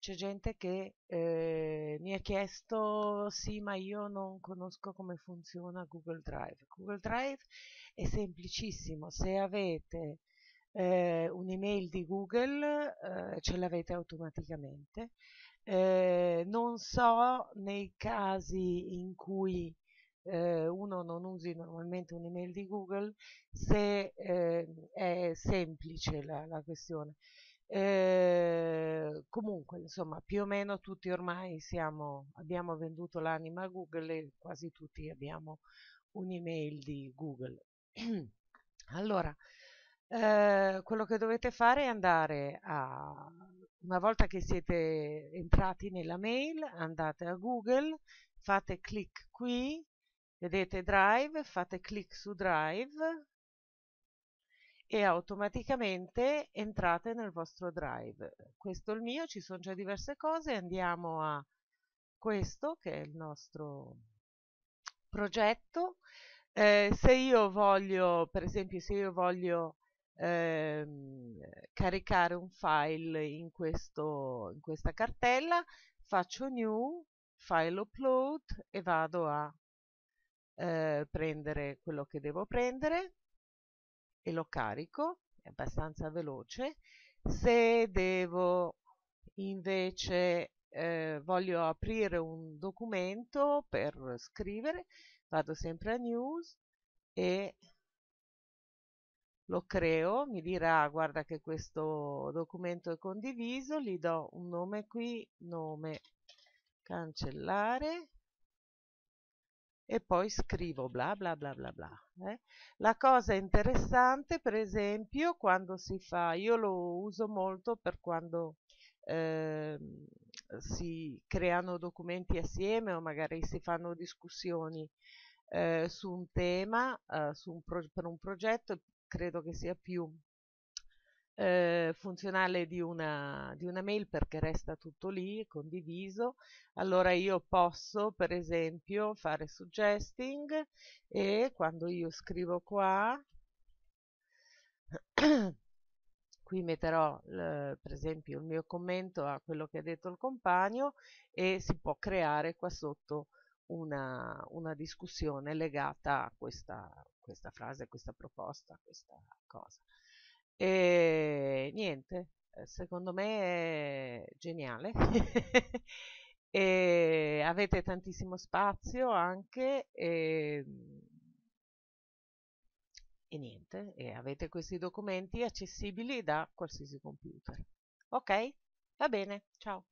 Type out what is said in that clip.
c'è gente che eh, mi ha chiesto sì ma io non conosco come funziona Google Drive. Google Drive è semplicissimo, se avete eh, un'email di Google eh, ce l'avete automaticamente. Eh, non so nei casi in cui eh, uno non usi normalmente un'email di Google se eh, è semplice la, la questione eh, comunque, insomma, più o meno tutti ormai siamo, abbiamo venduto l'anima a Google e quasi tutti abbiamo un'email di Google. allora, eh, quello che dovete fare è andare a, una volta che siete entrati nella mail, andate a Google, fate clic qui, vedete Drive, fate clic su Drive, e automaticamente entrate nel vostro drive. Questo è il mio, ci sono già diverse cose, andiamo a questo che è il nostro progetto. Eh, se io voglio, per esempio, se io voglio ehm, caricare un file in, questo, in questa cartella, faccio new, file upload e vado a eh, prendere quello che devo prendere e lo carico, è abbastanza veloce. Se devo invece eh, voglio aprire un documento per scrivere, vado sempre a News e lo creo, mi dirà guarda che questo documento è condiviso, gli do un nome qui, nome cancellare e poi scrivo bla bla bla bla bla. Eh? La cosa interessante, per esempio, quando si fa, io lo uso molto per quando eh, si creano documenti assieme o magari si fanno discussioni eh, su un tema, eh, su un per un progetto, credo che sia più eh, funzionale di una, di una mail perché resta tutto lì condiviso allora io posso per esempio fare suggesting e quando io scrivo qua qui metterò per esempio il mio commento a quello che ha detto il compagno e si può creare qua sotto una, una discussione legata a questa, questa frase, a questa proposta, a questa cosa. E niente, eh, secondo me è geniale. e avete tantissimo spazio anche e, ehm, e niente, e avete questi documenti accessibili da qualsiasi computer. Ok? Va bene, ciao.